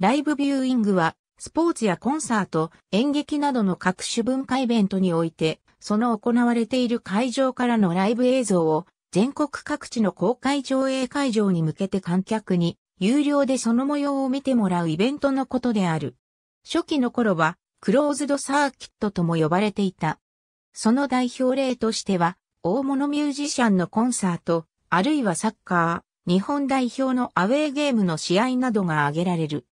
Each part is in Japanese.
ライブビューイングは、スポーツやコンサート、演劇などの各種文化イベントにおいて、その行われている会場からのライブ映像を、全国各地の公開上映会場に向けて観客に、有料でその模様を見てもらうイベントのことである。初期の頃は、クローズドサーキットとも呼ばれていた。その代表例としては、大物ミュージシャンのコンサート、あるいはサッカー、日本代表のアウェーゲームの試合などが挙げられる。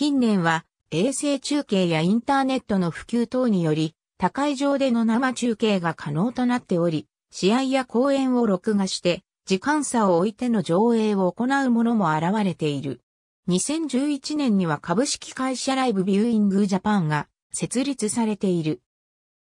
近年は衛星中継やインターネットの普及等により、高い上での生中継が可能となっており、試合や公演を録画して、時間差を置いての上映を行うものも現れている。2011年には株式会社ライブビューイングジャパンが設立されている。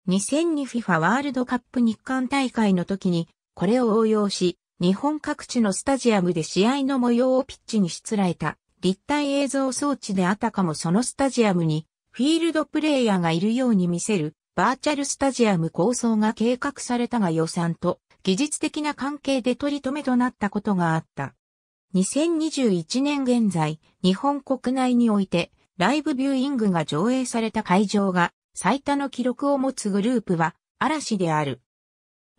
2002FIFA ワールドカップ日韓大会の時にこれを応用し、日本各地のスタジアムで試合の模様をピッチにしつらえた立体映像装置であたかもそのスタジアムにフィールドプレイヤーがいるように見せるバーチャルスタジアム構想が計画されたが予算と技術的な関係で取り留めとなったことがあった。2021年現在、日本国内においてライブビューイングが上映された会場が最多の記録を持つグループは嵐である。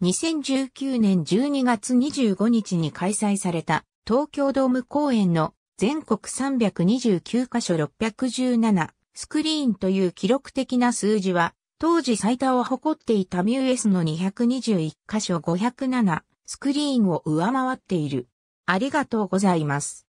2019年12月25日に開催された東京ドーム公演の全国329カ所617スクリーンという記録的な数字は、当時最多を誇っていたミューエスの221カ所507スクリーンを上回っている。ありがとうございます。